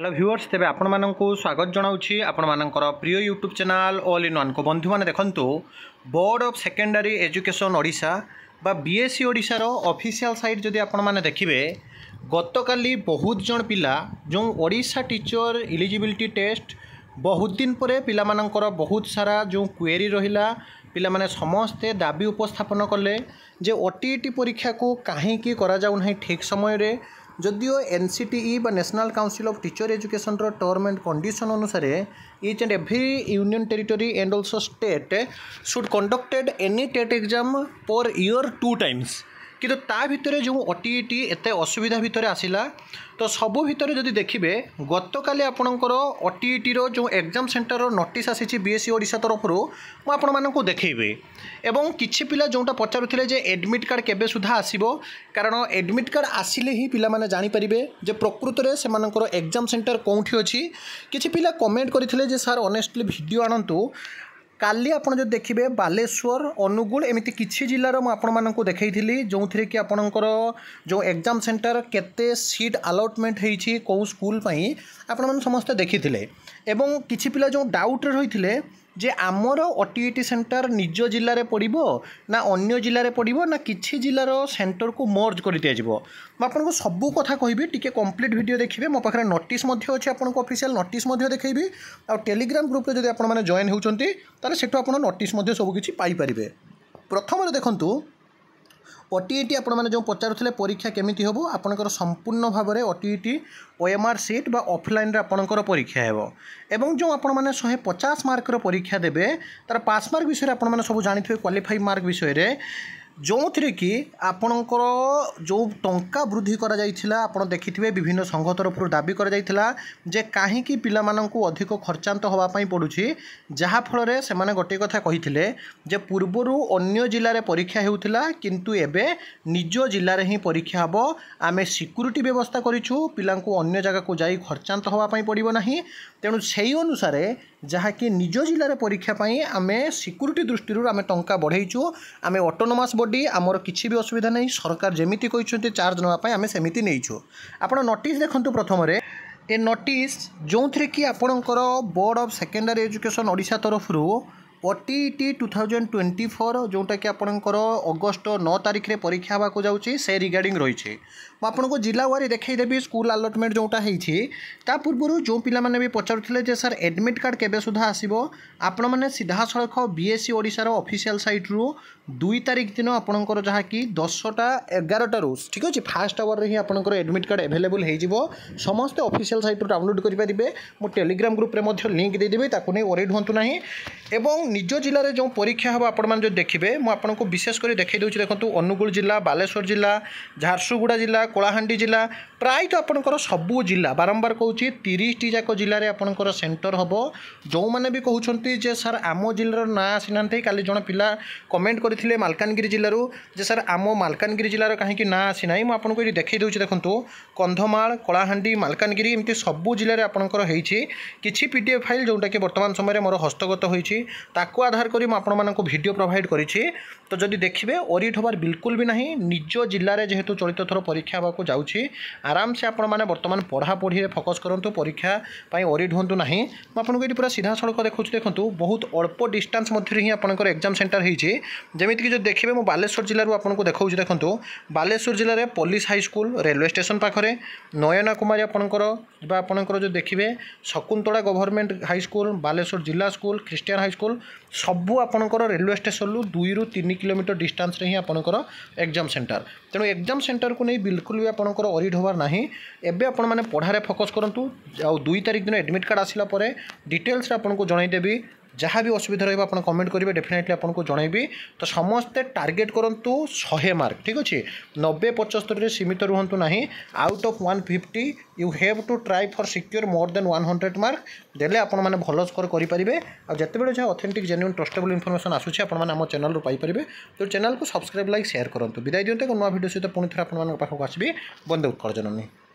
hello viewers তেমনি আপনার স্বাগত জনাওছি আপনার প্রিয় YouTube channel all in one বন্ধু মানে দেখুন board of secondary education Odisha বা বিএসসি ওড়শার অফিসিয়াল সাইট যদি আপনার দেখবে গতকালি বহুত জন পিলা যে ওড়শা টিচর ইলিজিবিলিটি টেস্ট বহুত দিন পরে পিলামানଙ୍କର বহুত ସାରା ଯେଉଁ କ୍ୱେରି ରହିଲା ପିଲାମାନେ ସମସ୍ତେ ଦାବି ଉପସ୍ଥାପନ କଲେ ଯେ ଓ ଟି ଇ ଟି ପରୀକ୍ଷାକୁ କାହିଁକି କରାଯାଉନାହିଁ ଠିକ୍ ସମୟରେ যদিও এনসিটিই বা ন্যাশনাল কাউন্সিল অফ টিচর এজুকেশনর টর্ম অ্যান্ড কন্ডিশন অনুসারে each and every union territory and also state should conducted any TET exam per year two Times কিন্তু তা ভিতরে যে ଓଟିଇଟି ଏତେ ଅସୁବିଧା ଭିତରେ ଆସିଲା ତ ସବୁ ଭିତରେ ଯଦି ଦେଖିବେ ଗତକାଲି ଆପଣଙ୍କର ଓଟିଇଟିର ଯେଉଁ ଏକ୍ଜାମ୍ ସେଣ୍ଟରର ନୋଟିସ୍ ଆସିଛି ବିଏସ୍ସି ଓଡ଼ିଶା ତରଫରୁ ମୁଁ ଆପଣମାନଙ୍କୁ ଦେଖେଇବି ଏବଂ କିଛି ପିଲା ଯେଉଁଟା ପଚାରୁଥିଲେ ଯେ ଏଡ଼୍ମିଟ୍ କାର୍ଡ଼ କେବେ ସୁଦ୍ଧା ଆସିବ କାରଣ ଏଡ଼୍ମିଟ୍ କାର୍ଡ଼ ଆସିଲେ ହିଁ ପିଲାମାନେ ଜାଣିପାରିବେ ଯେ ପ୍ରକୃତରେ ସେମାନଙ୍କର ଏକ୍ଜାମ୍ ସେଣ୍ଟର କେଉଁଠି ଅଛି କିଛି ପିଲା କମେଣ୍ଟ କରିଥିଲେ ଯେ ସାର୍ ଅନେଷ୍ଟଲି ଭିଡ଼ିଓ ଆଣନ୍ତୁ কালি আপনার যদি দেখবে বালেশ্বর অনুগুল এমিতি কিছু জেলার মু আপনার দেখাই যে আপনার যে এক্জাম সেন্টার কেতে সিট আলটমেন্ট হয়েছি কেউ স্কুল আপনার সমস্ত দেখি এবং কিছু পিলা যে ডাউটরে রয়েছে যে আমার ଓଟିଇଟି ସେଣ୍ଟର ନିଜ ଜିଲ୍ଲାରେ ପଡ଼ିବ ନା ଅନ୍ୟ ଜିଲ୍ଲାରେ ପଡ଼ିବ ନା କିଛି ଜିଲ୍ଲାର ସେଣ୍ଟରକୁ ମର୍ଜ କରି ଦିଆଯିବ ମୁଁ ଆପଣଙ୍କୁ ସବୁ କଥା କହିବି ଟିକେ କମ୍ପ୍ଲିଟ୍ ଭିଡ଼ିଓ ଦେଖିବେ ମୋ ପାଖରେ ନୋଟିସ୍ ମଧ୍ୟ ଅଛି ଆପଣଙ୍କୁ ଅଫିସିଆଲ୍ ନୋଟିସ୍ ମଧ୍ୟ ଦେଖେଇବି ଆଉ ଟେଲିଗ୍ରାମ୍ ଗ୍ରୁପ୍ରେ ଯଦି ଆପଣମାନେ ଜଏନ୍ ହେଉଛନ୍ତି ତାହେଲେ ସେଠୁ ଆପଣ ନୋଟିସ୍ ମଧ୍ୟ ସବୁକିଛି ପାଇପାରିବେ ପ୍ରଥମରେ ଦେଖନ୍ତୁ ଓଟିଇଟି ଆପଣମାନେ ଯେଉଁ ପଚାରୁଥିଲେ ପରୀକ୍ଷା କେମିତି ହେବ ଆପଣଙ୍କର ସମ୍ପୂର୍ଣ୍ଣ ଭାବରେ ଓଟିଇଟି ଓଏମ୍ଆର୍ ସିଟ୍ ବା ଅଫଲାଇନ୍ରେ ଆପଣଙ୍କର ପରୀକ୍ଷା ହେବ ଏବଂ ଯେଉଁ ଆପଣମାନେ ଶହେ ପଚାଶ ମାର୍କର ପରୀକ୍ଷା ଦେବେ ତା'ର ପାସ୍ ମାର୍କ ବିଷୟରେ ଆପଣମାନେ ସବୁ ଜାଣିଥିବେ କ୍ୱାଲିଫାଇ ମାର୍କ ବିଷୟରେ ଯେଉଁଥିରେ କି ଆପଣଙ୍କର ଯେଉଁ ଟଙ୍କା ବୃଦ୍ଧି କରାଯାଇଥିଲା ଆପଣ ଦେଖିଥିବେ ବିଭିନ୍ନ ସଂଘ ତରଫରୁ ଦାବି କରାଯାଇଥିଲା ଯେ କାହିଁକି ପିଲାମାନଙ୍କୁ ଅଧିକ ଖର୍ଚ୍ଚାନ୍ତ ହେବା ପାଇଁ ପଡ଼ୁଛି ଯାହାଫଳରେ ସେମାନେ ଗୋଟିଏ କଥା କହିଥିଲେ ଯେ ପୂର୍ବରୁ ଅନ୍ୟ ଜିଲ୍ଲାରେ ପରୀକ୍ଷା ହେଉଥିଲା କିନ୍ତୁ ଏବେ ନିଜ ଜିଲ୍ଲାରେ ହିଁ ପରୀକ୍ଷା ହେବ ଆମେ ସିକ୍ୟୁରିଟି ବ୍ୟବସ୍ଥା କରିଛୁ ପିଲାଙ୍କୁ ଅନ୍ୟ ଜାଗାକୁ ଯାଇ ଖର୍ଚ୍ଚାନ୍ତ ହେବା ପାଇଁ ପଡ଼ିବ ନାହିଁ ତେଣୁ ସେହି ଅନୁସାରେ ଯାହାକି ନିଜ ଜିଲ୍ଲାରେ ପରୀକ୍ଷା ପାଇଁ ଆମେ ସିକ୍ୟୁରିଟି ଦୃଷ୍ଟିରୁ ଆମେ ଟଙ୍କା ବଢ଼େଇଛୁ ଆମେ ଅଟୋନମାସ୍ বডি আমার কিছু বি অসুবিধা নাই সরকার যেমিতি কিন্তু চার্জ নেওয়া আমি সেমিতি নেইছু আপনার নোটিস দেখুন প্রথমে এ নোটিস যে আপনার board of secondary education Odisha তরফর OTET two thousand twenty four ଯେଉଁଟାକି ଆପଣଙ୍କର ଅଗଷ୍ଟ ନଅ ତାରିଖରେ ପରୀକ୍ଷା ହେବାକୁ ଯାଉଛି ସେ ରିଗାର୍ଡ଼ିଂ ରହିଛି ମୁଁ ଆପଣଙ୍କୁ ଜିଲ୍ଲା ୱାରି ଦେଖାଇଦେବି ସ୍କୁଲ ଆଲଟମେଣ୍ଟ ଯେଉଁଟା ହେଇଛି ତା ପୂର୍ବରୁ ଯେଉଁ ପିଲାମାନେ ବି ପଚାରୁଥିଲେ ଯେ ସାର୍ ଆଡ଼ମିଟ୍ କାର୍ଡ଼ କେବେ ସୁଦ୍ଧା ଆସିବ ଆପଣମାନେ ସିଧାସଳଖ ବି ଏସ୍ ସି ଓଡ଼ିଶାର ଅଫିସିଆଲ୍ ସାଇଟ୍ରୁ ଦୁଇ ତାରିଖ ଦିନ ଆପଣଙ୍କର ଯାହାକି ଦଶଟା ଏଗାରଟାରୁ ଠିକ୍ ଅଛି ଫାଷ୍ଟ ଆୱାରରେ ହିଁ ଆପଣଙ୍କର ଆଡ଼ମିଟ୍ କାର୍ଡ଼ ଆଭେଲେବୁଲ୍ ହେଇଯିବ ସମସ୍ତେ ଅଫିସିଆଲ୍ ସାଇଟ୍ରୁ ଡାଉନଲୋଡ଼୍ କରିପାରିବେ ମୁଁ ଟେଲିଗ୍ରାମ ଗ୍ରୁପ୍ରେ ମଧ୍ୟ ଲିଙ୍କ୍ ଦେଇଦେବି ତାକୁ ନେଇ ଓରେଇଡ଼ ହୁଅନ୍ତୁ ନାହିଁ ଏବଂ নিজ জেলার যে পরীক্ষা হব আপনার যদি দেখবে মু আপনার বিশেষ করে দেখাই দেছি দেখুন অনুগুল জেলা বালেশ্বর জেলা ঝারসুগুড়া জেলা কোলাহান্ডি জেলা প্রায়ত আপনার সবু জেলা বারম্বার কৌছি তিরিশটি যাক জেলার আপনার সেন্টর হব যে বি কুমার যে স্যার আম জেলার না আসি না কালি জন পিলা কমেন্ট করে মালকানগিরি জেলার যে স্যার আম মালকানগিরি জেলার কী না আসি না আপনার এটি দেখাই দেছি দেখুন কন্ধমাল কলাহান্ডি মালকানগিরি এমনি সবু জেলার আপনার হয়েছে কিছু পিডিএফ ফাইল যেটা কি বর্তমান সময় মোট হস্তগত হয়েছে ତାକୁ ଆଧାର କରି ମୁଁ ଆପଣମାନଙ୍କୁ ଭିଡ଼ିଓ ପ୍ରୋଭାଇଡ଼ କରିଛି ତ ଯଦି ଦେଖିବେ ଓରିଟ୍ ହେବାର ବିଲକୁଲ ବି ନାହିଁ ନିଜ ଜିଲ୍ଲାରେ ଯେହେତୁ ଚଳିତ ଥର ପରୀକ୍ଷା ହେବାକୁ ଯାଉଛି ଆରାମସେ ଆପଣମାନେ ବର୍ତ୍ତମାନ ପଢ଼ାପଢ଼ିରେ ଫୋକସ୍ କରନ୍ତୁ ପରୀକ୍ଷା ପାଇଁ ଓରିଟ୍ ହୁଅନ୍ତୁ ନାହିଁ ମୁଁ ଆପଣଙ୍କୁ ଏଠି ପୁରା ସିଧାସଳଖ ଦେଖାଉଛି ଦେଖନ୍ତୁ ବହୁତ ଅଳ୍ପ ଡିଷ୍ଟାନ୍ସ ମଧ୍ୟରେ ହିଁ ଆପଣଙ୍କର ଏକ୍ଜାମ୍ ସେଣ୍ଟର ହେଇଛି ଯେମିତିକି ଯଦି ଦେଖିବେ ମୁଁ ବାଲେଶ୍ୱର ଜିଲ୍ଲାରୁ ଆପଣଙ୍କୁ ଦେଖାଉଛି ଦେଖନ୍ତୁ ବାଲେଶ୍ୱର ଜିଲ୍ଲାରେ ପୋଲିସ ହାଇସ୍କୁଲ ରେଲୱେ ଷ୍ଟେସନ ପାଖରେ ନୟନା କୁମାରୀ ଆପଣଙ୍କର ବା ଆପଣଙ୍କର ଯଦି ଦେଖିବେ ଶକୁନ୍ତଳା ଗଭର୍ଣ୍ଣମେଣ୍ଟ ହାଇସ୍କୁଲ ବାଲେଶ୍ୱର ଜିଲ୍ଲା ସ୍କୁଲ ଖ୍ରୀଷ୍ଟିଆନ ହାଇସ୍କୁଲ ସବୁ ଆପଣଙ୍କର ରେଲୱେ ଷ୍ଟେସନରୁ ଦୁଇରୁ ତିନି କିଲୋମିଟର ଡିଷ୍ଟାନ୍ସରେ ହିଁ ଆପଣଙ୍କର ଏକ୍ଜାମ୍ ସେଣ୍ଟର ତେଣୁ ଏକ୍ଜାମ୍ ସେଣ୍ଟରକୁ ନେଇ ବିଲକୁଲ ବି ଆପଣଙ୍କର ଅରିଡ୍ ହେବାର ନାହିଁ ଏବେ ଆପଣମାନେ ପଢ଼ାରେ ଫୋକସ୍ କରନ୍ତୁ ଆଉ ଦୁଇ ତାରିଖ ଦିନ ଆଡ଼ମିଟ୍ କାର୍ଡ଼ ଆସିଲା ପରେ ଡିଟେଲ୍ସରେ ଆପଣଙ୍କୁ ଜଣାଇଦେବି ଯାହା ବି ଅସୁବିଧା ରହିବ ଆପଣ କମେଣ୍ଟ କରିବେ ଡେଫିନେଟଲି ଆପଣଙ୍କୁ ଜଣାଇବି ତ ସମସ୍ତେ ଟାର୍ଗେଟ୍ କରନ୍ତୁ ଶହେ ମାର୍କ ଠିକ୍ ଅଛି ନବେ ପଞ୍ଚସ୍ତରୀରେ ସୀମିତ ରୁହନ୍ତୁ ନାହିଁ out of one fifty you have to try for secure more than one hundred mark ଦେଲେ ଆପଣମାନେ ଭଲ ସ୍କୋର କରିପାରିବେ ଆଉ ଯେତେବେଳେ ଯାହା ଅଥେଣ୍ଟିକ୍ ଜେନ୍ୟୁନ୍ ଟ୍ରଷ୍ଟେବୁଲ୍ ଇନଫର୍ମେସନ୍ ଆସୁଛି ଆପଣମାନେ ଆମ ଚ୍ୟାନେଲରୁ ପାଇପାରିବେ ତ ଚ୍ୟାନେଲକୁ ସବସ୍କ୍ରାଇବ୍ ଲାଇକ୍ ସେୟାର କରନ୍ତୁ ବିଦାୟ ଦିଅନ୍ତୁ ଏକ ନୂଆ ଭିଡ଼ିଓ ସହିତ ପୁଣି ଥରେ ଆପଣମାନଙ୍କ ପାଖକୁ ଆସିବି ବନ୍ଦେ ଉତ୍କଳ ଜନନୀ